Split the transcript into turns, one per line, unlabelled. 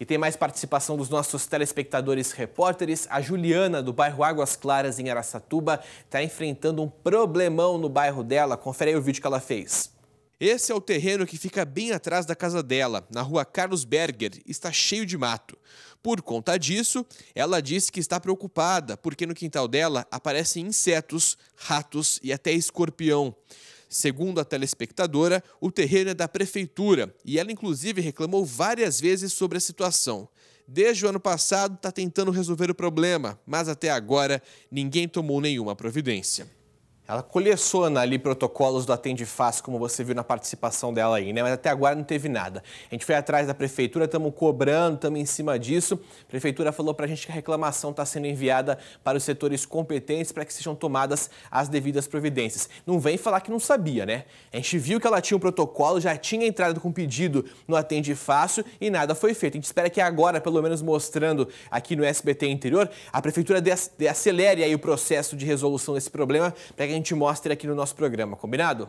E tem mais participação dos nossos telespectadores repórteres. A Juliana, do bairro Águas Claras, em Araçatuba, está enfrentando um problemão no bairro dela. Confere aí o vídeo que ela fez. Esse é o terreno que fica bem atrás da casa dela, na rua Carlos Berger, está cheio de mato. Por conta disso, ela disse que está preocupada, porque no quintal dela aparecem insetos, ratos e até escorpião. Segundo a telespectadora, o terreno é da prefeitura e ela, inclusive, reclamou várias vezes sobre a situação. Desde o ano passado está tentando resolver o problema, mas até agora ninguém tomou nenhuma providência. Ela coleciona ali protocolos do Atende fácil como você viu na participação dela aí, né? Mas até agora não teve nada. A gente foi atrás da prefeitura, estamos cobrando, estamos em cima disso. A prefeitura falou para a gente que a reclamação está sendo enviada para os setores competentes para que sejam tomadas as devidas providências. Não vem falar que não sabia, né? A gente viu que ela tinha um protocolo, já tinha entrado com um pedido no Atende Fácil e nada foi feito. A gente espera que agora, pelo menos mostrando aqui no SBT Interior, a prefeitura acelere aí o processo de resolução desse problema para que a gente mostre aqui no nosso programa, combinado?